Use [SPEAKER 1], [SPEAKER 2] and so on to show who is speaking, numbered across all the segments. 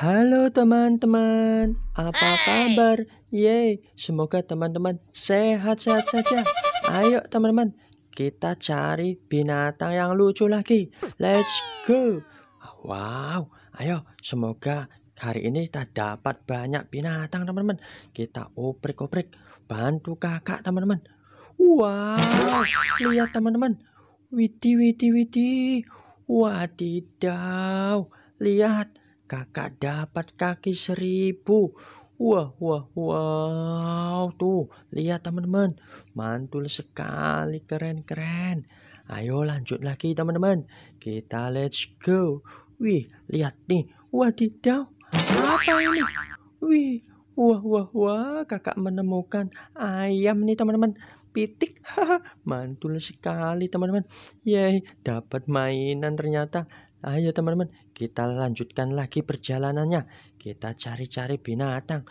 [SPEAKER 1] Halo teman-teman, apa kabar? Yeay, semoga teman-teman sehat-sehat saja. Ayo teman-teman, kita cari binatang yang lucu lagi. Let's go. Wow, ayo semoga hari ini kita dapat banyak binatang teman-teman. Kita oprek-oprek, bantu kakak teman-teman. Wow, lihat teman-teman. Widi, widi, widi. Wadidaw, lihat kakak dapat kaki seribu. Wah, wah, wow. Tuh, lihat teman-teman. Mantul sekali, keren-keren. Ayo lanjut lagi teman-teman. Kita let's go. Wih, lihat nih. Wadidaw, apa ini? Wih, wah, wah, wah. Kakak menemukan ayam nih teman-teman. Pitik, haha. Mantul sekali teman-teman. Yeay, dapat mainan ternyata. Ayo teman-teman, kita lanjutkan lagi perjalanannya. Kita cari-cari binatang.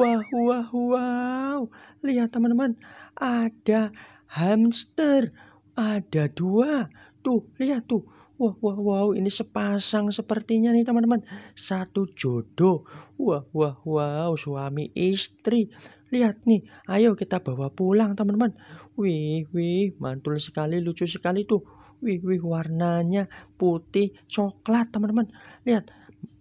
[SPEAKER 1] Wah, wah, wow. Lihat teman-teman, ada hamster. Ada dua. Tuh, lihat tuh. Wah, wah, wow. Ini sepasang sepertinya nih teman-teman. Satu jodoh. Wah, wah, wow. Suami istri. Lihat nih, ayo kita bawa pulang teman-teman. Wih, wih, mantul sekali, lucu sekali tuh. Wih, wih, warnanya putih coklat, teman-teman. Lihat,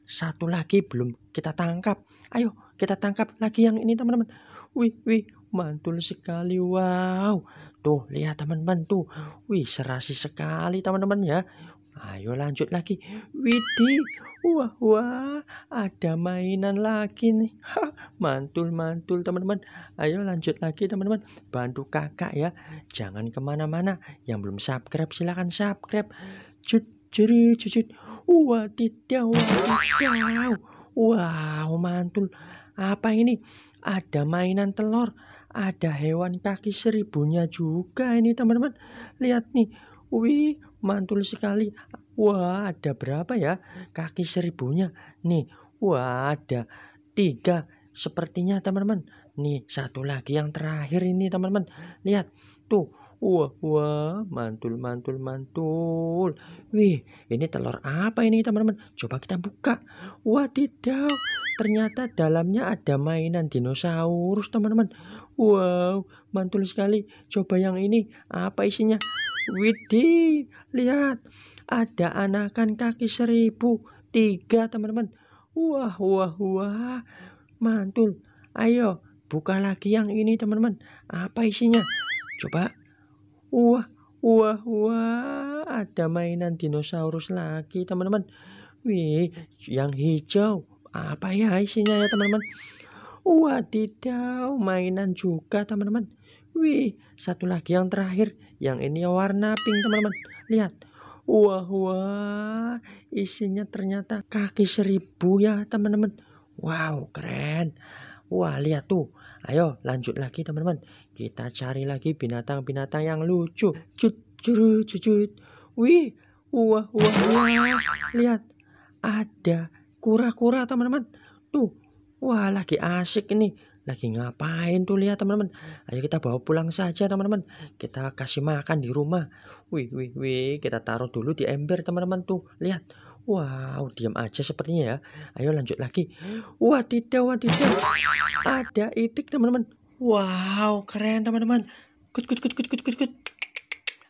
[SPEAKER 1] satu lagi belum kita tangkap. Ayo, kita tangkap lagi yang ini, teman-teman. Wih, wih, mantul sekali. Wow. Tuh, lihat teman-teman tuh. Wih, serasi sekali, teman-teman ya. Ayo lanjut lagi. Widih, wah wah, ada mainan lagi nih. Ha, mantul mantul teman-teman. Ayo lanjut lagi teman-teman. Bantu kakak ya. Jangan kemana-mana. Yang belum subscribe silahkan subscribe. Cut ceri cucut. Wah tidak wah tidak. Wow mantul. Apa ini? Ada mainan telur. Ada hewan kaki seribunya juga ini teman-teman. Lihat nih. Wih, mantul sekali. Wah, ada berapa ya kaki seribunya? Nih, wah ada tiga. Sepertinya teman-teman. Nih, satu lagi yang terakhir ini teman-teman. Lihat, tuh. Wah, wah, mantul, mantul, mantul. Wih, ini telur apa ini teman-teman? Coba kita buka. Wah, tidak. Ternyata dalamnya ada mainan dinosaurus teman-teman. Wow, mantul sekali. Coba yang ini, apa isinya? Widih, lihat ada anakan kaki seribu tiga teman-teman. Wah, wah, wah, mantul. Ayo, buka lagi yang ini teman-teman. Apa isinya? Coba. Wah, wah, wah, ada mainan dinosaurus lagi teman-teman. Wih, yang hijau. Apa ya isinya ya teman-teman? Wah tidak mainan juga teman-teman. Wih, satu lagi yang terakhir. Yang ini warna pink, teman-teman. Lihat. Wah, wah. Isinya ternyata kaki seribu ya, teman-teman. Wow, keren. Wah, lihat tuh. Ayo, lanjut lagi, teman-teman. Kita cari lagi binatang-binatang yang lucu. Cut, curut, cut. Wih, wah, wah, wah. Lihat. Ada kura-kura, teman-teman. Tuh. Wah, lagi asik ini lagi ngapain tuh lihat teman-teman ayo kita bawa pulang saja teman-teman kita kasih makan di rumah wih wih wih kita taruh dulu di ember teman-teman tuh lihat Wow, diam aja sepertinya ya. Ayo lanjut lagi. Wah, tidak, wah, tidak. Ada itik, teman-teman. Wow, keren, teman-teman. Kut, kut, kut, kut, kut, kut,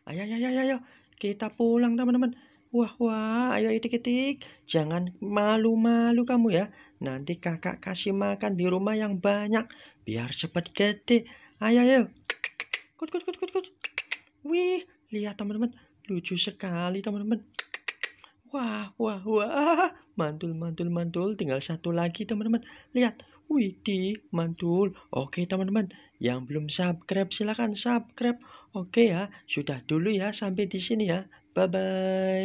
[SPEAKER 1] Ayo, ayo, ayo, ayo. Kita pulang, teman-teman. Wah, wah, ayo itik-itik. Jangan malu-malu kamu ya. Nanti kakak kasih makan di rumah yang banyak. Biar cepat gede. Ayo, ayo. Kut, kut, kut, kut, kut. Wih, lihat teman-teman. Lucu sekali teman-teman. Wah, wah, wah. Mantul, mantul, mantul. Tinggal satu lagi teman-teman. Lihat. wih di, mantul. Oke teman-teman, yang belum subscribe silahkan subscribe. Oke ya, sudah dulu ya sampai di sini ya. Bye-bye.